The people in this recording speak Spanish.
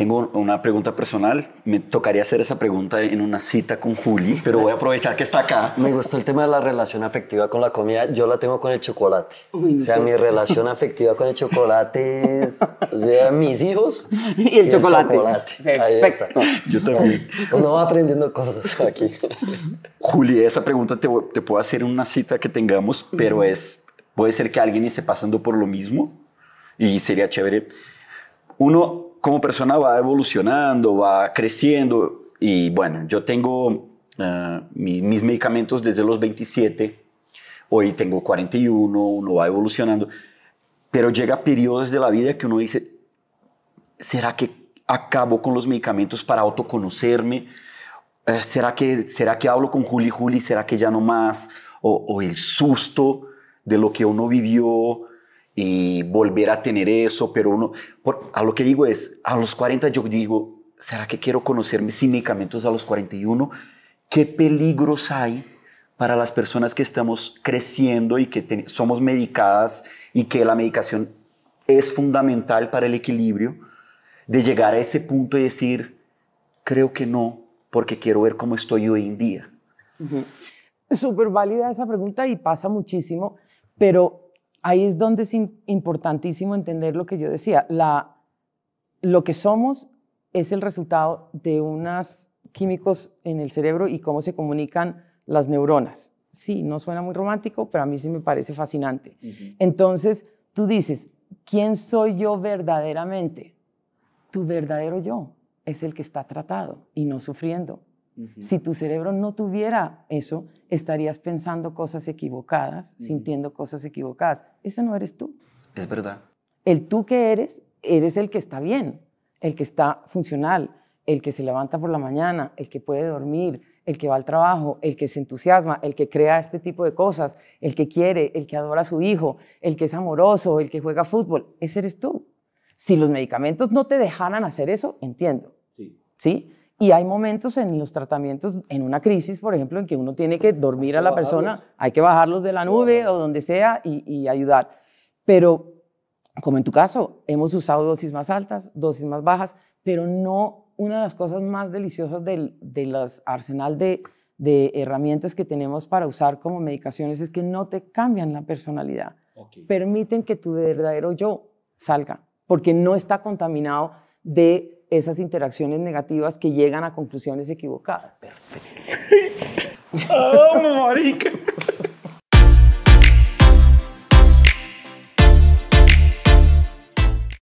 Tengo una pregunta personal. Me tocaría hacer esa pregunta en una cita con Juli, pero voy a aprovechar que está acá. Me gustó el tema de la relación afectiva con la comida. Yo la tengo con el chocolate. o sea, mi relación afectiva con el chocolate es. O pues, sea, mis hijos. Y el chocolate. El Yo también. Uno va aprendiendo cosas aquí. Juli, esa pregunta te, te puedo hacer en una cita que tengamos, pero es. Puede ser que alguien esté pasando por lo mismo y sería chévere. Uno, como persona va evolucionando, va creciendo y bueno, yo tengo eh, mis medicamentos desde los 27, hoy tengo 41, uno va evolucionando, pero llega periodos de la vida que uno dice, ¿será que acabo con los medicamentos para autoconocerme? Eh, ¿Será que, ¿Será que hablo con Juli Juli? ¿Será que ya no más? O, o el susto de lo que uno vivió, y volver a tener eso, pero uno, a lo que digo es, a los 40 yo digo, ¿será que quiero conocerme sin medicamentos a los 41? ¿Qué peligros hay para las personas que estamos creciendo y que somos medicadas y que la medicación es fundamental para el equilibrio? De llegar a ese punto y decir, creo que no, porque quiero ver cómo estoy hoy en día. Súper válida esa pregunta y pasa muchísimo, pero ahí es donde es importantísimo entender lo que yo decía. lo que somos es el resultado de unos químicos en el cerebro y cómo se comunican las neuronas. Sí, no suena muy romántico, pero a mí sí me parece fascinante. Entonces, tú dices, ¿quién soy yo verdaderamente? Tu verdadero yo es el que está tratado y no sufriendo si tu cerebro no tuviera eso, estarías pensando cosas equivocadas, sintiendo cosas equivocadas. Ese no eres tú. Es verdad. El tú que eres, eres el que está bien, el que está funcional, el que se levanta por la mañana, el que puede dormir, el que va al trabajo, el que se entusiasma, el que crea este tipo de cosas, el que quiere, el que adora a su hijo, el que es amoroso, el que juega fútbol. Ese eres tú. Si los medicamentos no te dejaran hacer eso, entiendo. Sí. ¿Sí? Y hay momentos en los tratamientos, en una crisis, por ejemplo, en que uno tiene que dormir a la persona, hay que bajarlos de la nube o donde sea y, ayudar. Pero, como en tu caso, hemos usado dosis más altas, dosis más bajas, pero no una de las cosas más deliciosas del arsenal de, herramientas que tenemos para usar como medicaciones es que no te cambian la personalidad. Permiten que tu verdadero yo salga, porque no está contaminado de esas interacciones negativas que llegan a conclusiones equivocadas. Perfecto. ¡Oh, marica!